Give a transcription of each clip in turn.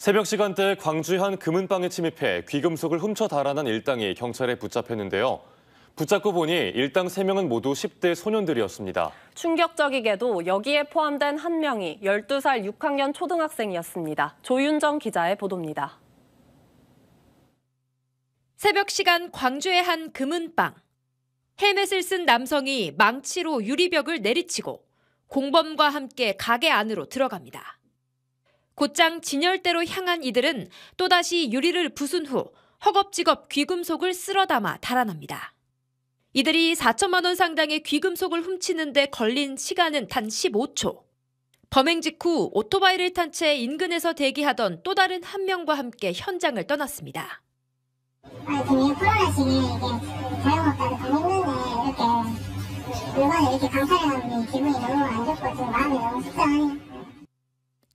새벽 시간대 광주 현 금은방에 침입해 귀금속을 훔쳐 달아난 일당이 경찰에 붙잡혔는데요. 붙잡고 보니 일당 3명은 모두 10대 소년들이었습니다. 충격적이게도 여기에 포함된 한 명이 12살 6학년 초등학생이었습니다. 조윤정 기자의 보도입니다. 새벽 시간 광주의 한 금은방. 헬멧을 쓴 남성이 망치로 유리벽을 내리치고 공범과 함께 가게 안으로 들어갑니다. 곧장 진열대로 향한 이들은 또다시 유리를 부순 후 허겁지겁 귀금속을 쓸어 담아 달아납니다. 이들이 4천만 원 상당의 귀금속을 훔치는데 걸린 시간은 단 15초. 범행 직후 오토바이를 탄 채 인근에서 대기하던 또 다른 한 명과 함께 현장을 떠났습니다. 아, 지금 코시기 이게 자영업자도 다 힘든데 이렇게 물건을 이렇게 강탈해가는 기분이 너무 안 좋고 지금 마음이 너무 속상하요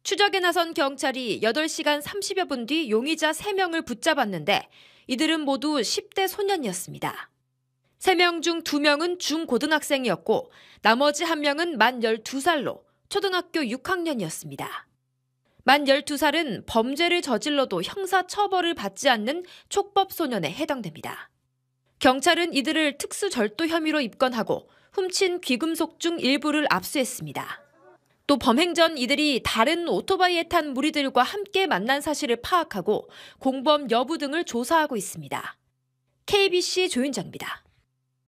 추적에 나선 경찰이 8시간 30여 분 뒤 용의자 3명을 붙잡았는데 이들은 모두 10대 소년이었습니다. 3명 중 2명은 중고등학생이었고 나머지 1명은 만 12살로 초등학교 6학년이었습니다. 만 12살은 범죄를 저질러도 형사 처벌을 받지 않는 촉법 소년에 해당됩니다. 경찰은 이들을 특수 절도 혐의로 입건하고 훔친 귀금속 중 일부를 압수했습니다. 또 범행 전 이들이 다른 오토바이에 탄 무리들과 함께 만난 사실을 파악하고 공범 여부 등을 조사하고 있습니다. KBC 조윤정입니다.